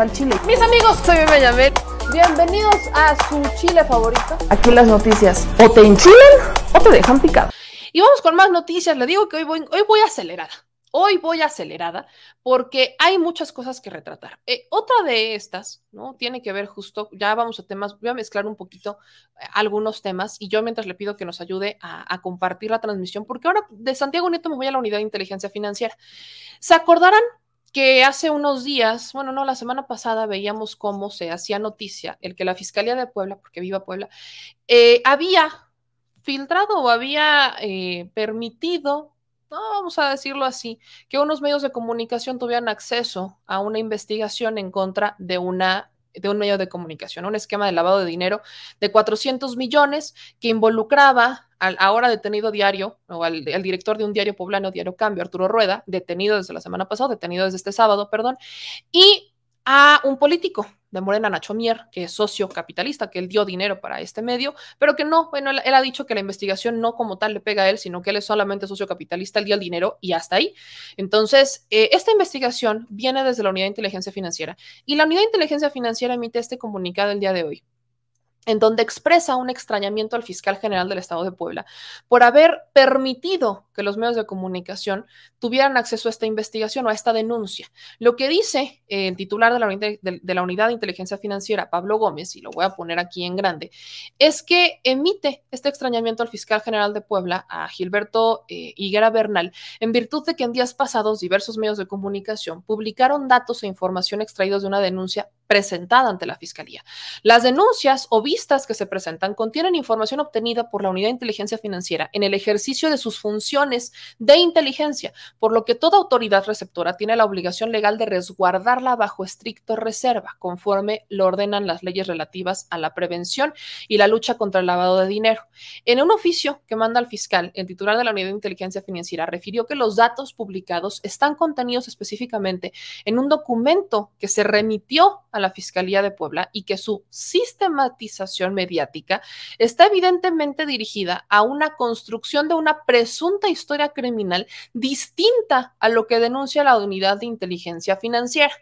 al chile. Mis amigos, soy Benjamín. Bienvenidos a su chile favorito. Aquí las noticias. O te enchilan o te dejan picado. Y vamos con más noticias. Le digo que hoy voy, hoy voy acelerada. Hoy voy acelerada porque hay muchas cosas que retratar. Eh, otra de estas, ¿no? Tiene que ver justo, ya vamos a temas, voy a mezclar un poquito eh, algunos temas y yo mientras le pido que nos ayude a, a, compartir la transmisión, porque ahora de Santiago Nieto me voy a la unidad de inteligencia financiera. ¿Se acordarán que hace unos días, bueno, no, la semana pasada veíamos cómo se hacía noticia el que la Fiscalía de Puebla, porque viva Puebla, eh, había filtrado o había eh, permitido, no, vamos a decirlo así, que unos medios de comunicación tuvieran acceso a una investigación en contra de una de un medio de comunicación, un esquema de lavado de dinero de 400 millones que involucraba al ahora detenido diario o al, al, director de un diario poblano, Diario Cambio, Arturo Rueda, detenido desde la semana pasada, detenido desde este sábado, perdón, y a un político de Morena, Nacho Mier, que es socio capitalista, que él dio dinero para este medio, pero que no, bueno, él, ha dicho que la investigación no como tal le pega a él, sino que él es solamente socio capitalista, él dio el dinero y hasta ahí. Entonces, eh, esta investigación viene desde la Unidad de Inteligencia Financiera y la Unidad de Inteligencia Financiera emite este comunicado el día de hoy en donde expresa un extrañamiento al fiscal general del Estado de Puebla por haber permitido que los medios de comunicación tuvieran acceso a esta investigación o a esta denuncia. Lo que dice eh, el titular de la, Unidad de Inteligencia Financiera, Pablo Gómez, y lo voy a poner aquí en grande, es que emite este extrañamiento al fiscal general de Puebla, a Gilberto eh, Higuera Bernal, en virtud de que en días pasados diversos medios de comunicación publicaron datos e información extraídos de una denuncia presentada ante la Fiscalía. Las denuncias o vistas que se presentan contienen información obtenida por la Unidad de Inteligencia Financiera en el ejercicio de sus funciones de inteligencia, por lo que toda autoridad receptora tiene la obligación legal de resguardarla bajo estricto reserva, conforme lo ordenan las leyes relativas a la prevención y la lucha contra el lavado de dinero. En un oficio que manda al fiscal, el titular de la Unidad de Inteligencia Financiera refirió que los datos publicados están contenidos específicamente en un documento que se remitió a la Fiscalía de Puebla y que su sistematización mediática está evidentemente dirigida a una construcción de una presunta historia criminal distinta a lo que denuncia la unidad de inteligencia financiera.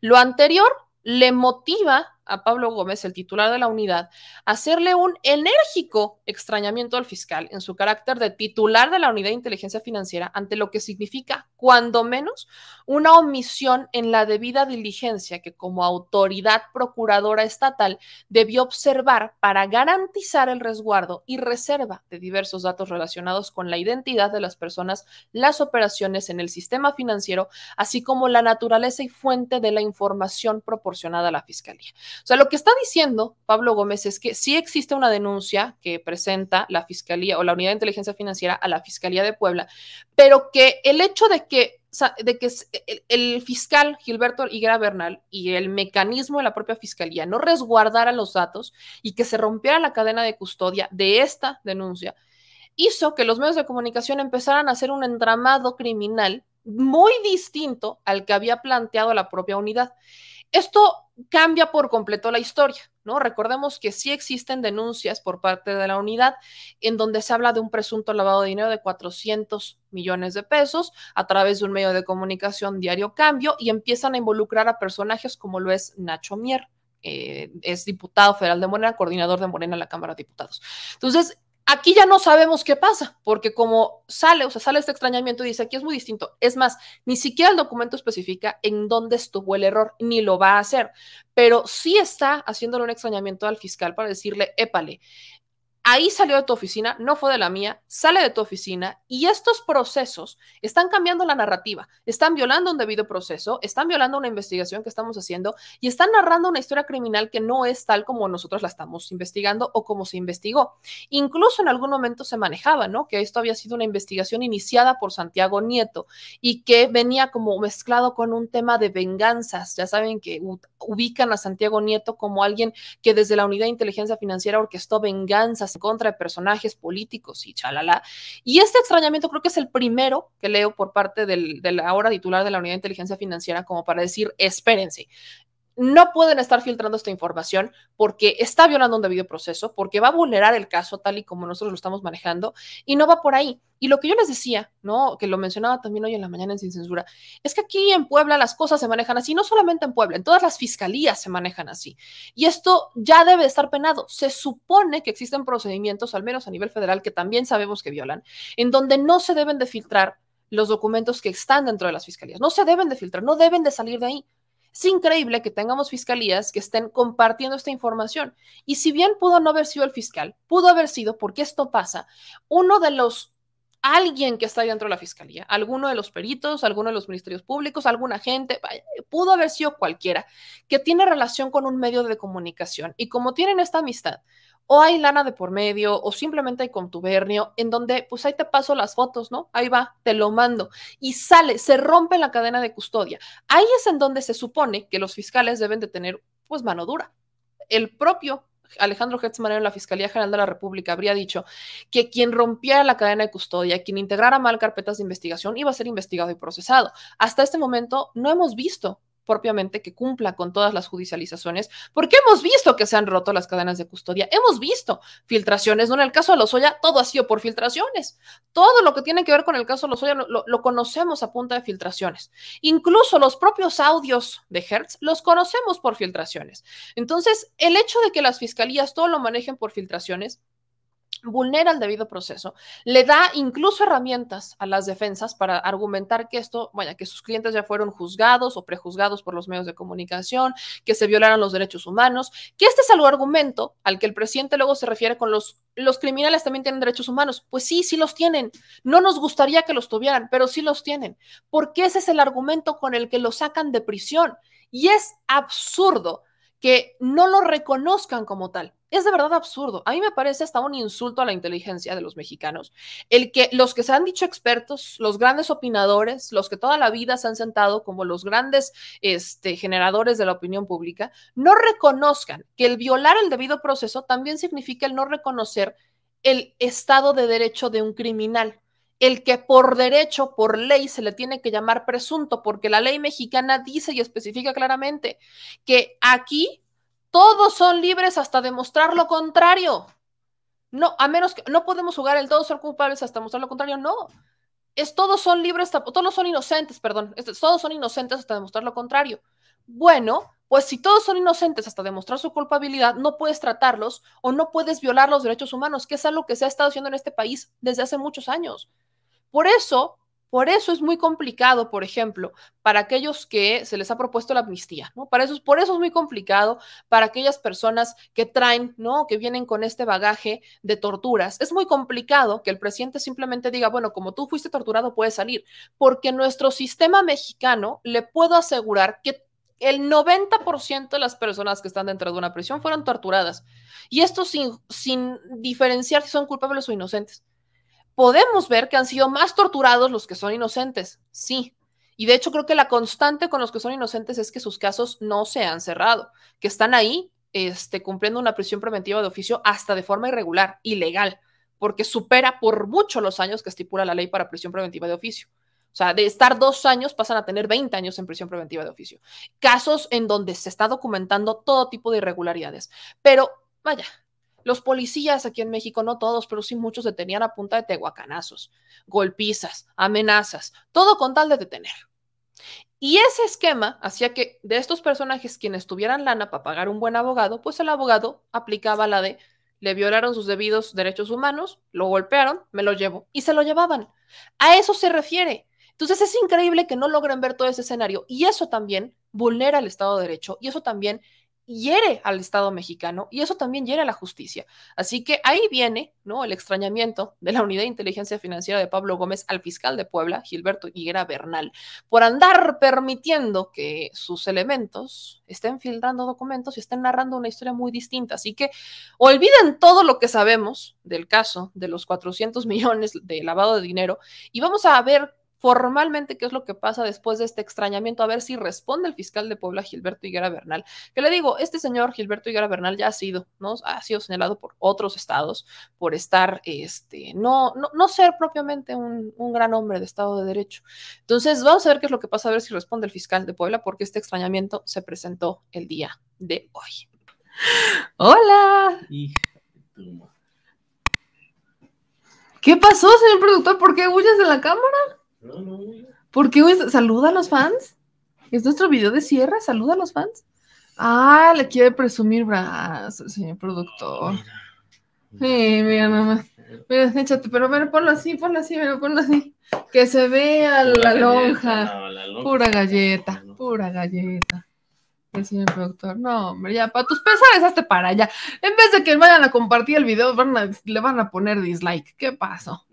Lo anterior le motiva a Pablo Gómez, el titular de la unidad, hacerle un enérgico extrañamiento al fiscal en su carácter de titular de la unidad de inteligencia financiera ante lo que significa, cuando menos, una omisión en la debida diligencia que como autoridad procuradora estatal debió observar para garantizar el resguardo y reserva de diversos datos relacionados con la identidad de las personas, las operaciones en el sistema financiero, así como la naturaleza y fuente de la información proporcionada a la Fiscalía. O sea, lo que está diciendo Pablo Gómez es que sí existe una denuncia que presenta la Fiscalía o la Unidad de Inteligencia Financiera a la Fiscalía de Puebla, pero que el hecho de que de que el, fiscal Gilberto Higuera Bernal y el mecanismo de la propia fiscalía no resguardara los datos y que se rompiera la cadena de custodia de esta denuncia, hizo que los medios de comunicación empezaran a hacer un entramado criminal muy distinto al que había planteado la propia unidad. Esto cambia por completo la historia, ¿no? Recordemos que sí existen denuncias por parte de la unidad en donde se habla de un presunto lavado de dinero de 400 millones de pesos a través de un medio de comunicación diario cambio y empiezan a involucrar a personajes como lo es Nacho Mier. Eh, es diputado federal de Morena, coordinador de Morena en la Cámara de Diputados. Entonces, Aquí ya no sabemos qué pasa, porque como sale, o sea, sale este extrañamiento y dice, aquí es muy distinto. Es más, ni siquiera el documento especifica en dónde estuvo el error, ni lo va a hacer, pero sí está haciéndole un extrañamiento al fiscal para decirle, épale, ahí salió de tu oficina, no fue de la mía, sale de tu oficina y estos procesos están cambiando la narrativa, están violando un debido proceso, están violando una investigación que estamos haciendo y están narrando una historia criminal que no es tal como nosotros la estamos investigando o como se investigó. Incluso en algún momento se manejaba, ¿no? Que esto había sido una investigación iniciada por Santiago Nieto y que venía como mezclado con un tema de venganzas. Ya saben que ubican a Santiago Nieto como alguien que desde la Unidad de Inteligencia Financiera orquestó venganzas contra de personajes políticos y chalala. Y este extrañamiento creo que es el primero que leo por parte del, la ahora titular de la Unidad de Inteligencia Financiera como para decir, espérense, no pueden estar filtrando esta información porque está violando un debido proceso, porque va a vulnerar el caso tal y como nosotros lo estamos manejando y no va por ahí. Y lo que yo les decía, ¿no? Que lo mencionaba también hoy en la mañana en Sin Censura, es que aquí en Puebla las cosas se manejan así, no solamente en Puebla, en todas las fiscalías se manejan así. Y esto ya debe estar penado. Se supone que existen procedimientos, al menos a nivel federal, que también sabemos que violan, en donde no se deben de filtrar los documentos que están dentro de las fiscalías. No se deben de filtrar, no deben de salir de ahí. Es increíble que tengamos fiscalías que estén compartiendo esta información. Y si bien pudo no haber sido el fiscal, pudo haber sido, porque esto pasa, uno de los alguien que está dentro de la fiscalía, alguno de los peritos, alguno de los ministerios públicos, alguna gente, pudo haber sido cualquiera que tiene relación con un medio de comunicación. Y como tienen esta amistad, o hay lana de por medio o simplemente hay contubernio en donde pues ahí te paso las fotos, ¿no? Ahí va, te lo mando y sale, se rompe la cadena de custodia. Ahí es en donde se supone que los fiscales deben de tener pues mano dura. El propio Alejandro Hetzmanero en la Fiscalía General de la República habría dicho que quien rompiera la cadena de custodia, quien integrara mal carpetas de investigación, iba a ser investigado y procesado. Hasta este momento no hemos visto propiamente que cumpla con todas las judicializaciones, porque hemos visto que se han roto las cadenas de custodia, hemos visto filtraciones, no en el caso de Lozoya todo ha sido por filtraciones, todo lo que tiene que ver con el caso de Lozoya lo, lo conocemos a punta de filtraciones, incluso los propios audios de Hertz los conocemos por filtraciones. Entonces, el hecho de que las fiscalías todo lo manejen por filtraciones, vulnera el debido proceso, le da incluso herramientas a las defensas para argumentar que esto, vaya, que sus clientes ya fueron juzgados o prejuzgados por los medios de comunicación, que se violaron los derechos humanos, que este es el argumento al que el presidente luego se refiere con los, los criminales también tienen derechos humanos. Pues sí, sí los tienen. No nos gustaría que los tuvieran, pero sí los tienen, porque ese es el argumento con el que los sacan de prisión. Y es absurdo que no lo reconozcan como tal. Es de verdad absurdo. A mí me parece hasta un insulto a la inteligencia de los mexicanos. El que los que se han dicho expertos, los grandes opinadores, los que toda la vida se han sentado como los grandes este, generadores de la opinión pública, no reconozcan que el violar el debido proceso también significa el no reconocer el estado de derecho de un criminal el que por derecho, por ley, se le tiene que llamar presunto, porque la ley mexicana dice y especifica claramente que aquí todos son libres hasta demostrar lo contrario. No, a menos que no podemos jugar el todos son culpables hasta demostrar lo contrario, no. Es todos son libres, todos son inocentes, perdón, todos son inocentes hasta demostrar lo contrario. Bueno, pues si todos son inocentes hasta demostrar su culpabilidad, no puedes tratarlos o no puedes violar los derechos humanos, que es algo que se ha estado haciendo en este país desde hace muchos años. Por eso, por eso es muy complicado, por ejemplo, para aquellos que se les ha propuesto la amnistía, ¿no? Para por eso es muy complicado para aquellas personas que traen, ¿no? Que vienen con este bagaje de torturas. Es muy complicado que el presidente simplemente diga, bueno, como tú fuiste torturado, puedes salir, porque nuestro sistema mexicano le puedo asegurar que el 90% de las personas que están dentro de una prisión fueron torturadas. Y esto sin, sin diferenciar si son culpables o inocentes podemos ver que han sido más torturados los que son inocentes, sí. Y de hecho creo que la constante con los que son inocentes es que sus casos no se han cerrado, que están ahí este, cumpliendo una prisión preventiva de oficio hasta de forma irregular, ilegal, porque supera por mucho los años que estipula la ley para prisión preventiva de oficio. O sea, de estar dos años pasan a tener 20 años en prisión preventiva de oficio. Casos en donde se está documentando todo tipo de irregularidades. Pero vaya, los policías aquí en México, no todos, pero sí muchos detenían a punta de tehuacanazos, golpizas, amenazas, todo con tal de detener. Y ese esquema hacía que de estos personajes quienes tuvieran lana para pagar un buen abogado, pues el abogado aplicaba la de le violaron sus debidos derechos humanos, lo golpearon, me lo llevo y se lo llevaban. A eso se refiere. Entonces es increíble que no logren ver todo ese escenario y eso también vulnera el Estado de Derecho y eso también hiere al Estado mexicano y eso también hiere a la justicia. Así que ahí viene ¿no? el extrañamiento de la Unidad de Inteligencia Financiera de Pablo Gómez al fiscal de Puebla, Gilberto Higuera Bernal, por andar permitiendo que sus elementos estén filtrando documentos y estén narrando una historia muy distinta. Así que olviden todo lo que sabemos del caso de los 400 millones de lavado de dinero y vamos a ver formalmente qué es lo que pasa después de este extrañamiento, a ver si responde el fiscal de Puebla, Gilberto Higuera Bernal. Que le digo, este señor Gilberto Higuera Bernal ya ha sido, ¿no? Ha sido señalado por otros estados por estar, este, no, no, ser propiamente un, un gran hombre de Estado de Derecho. Entonces, vamos a ver qué es lo que pasa, a ver si responde el fiscal de Puebla, porque este extrañamiento se presentó el día de hoy. Hola. ¿Qué pasó, señor productor? ¿Por qué huyes de la cámara? ¿Por qué, ¿Saluda a los fans? ¿Es nuestro video de cierre? ¿Saluda a los fans? Ah, le quiere presumir brazos, señor productor. Sí, mira nomás. Mira, échate, pero ven ponlo así, ponlo así, ponlo así. Que se vea la, lonja. Pura galleta, pura galleta. El señor productor, no, hombre, ya, para tus pesares, hazte para allá. En vez de que vayan a compartir el video, le van a poner dislike. ¿Qué pasó?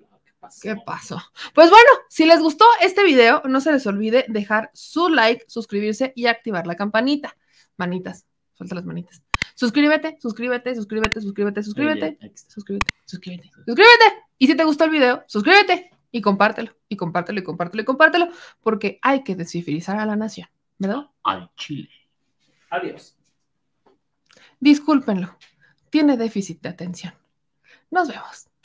¿Qué pasó? Pues bueno, si les gustó este video, no se les olvide dejar su like, suscribirse y activar la campanita. Manitas, suelta las manitas. Suscríbete, suscríbete, suscríbete, suscríbete, suscríbete, suscríbete, suscríbete, suscríbete. Y si te gustó el video, suscríbete y compártelo, y compártelo, y compártelo, y compártelo, porque hay que descifrizar a la nación, ¿verdad? Al Chile. Adiós. Discúlpenlo, tiene déficit de atención. Nos vemos.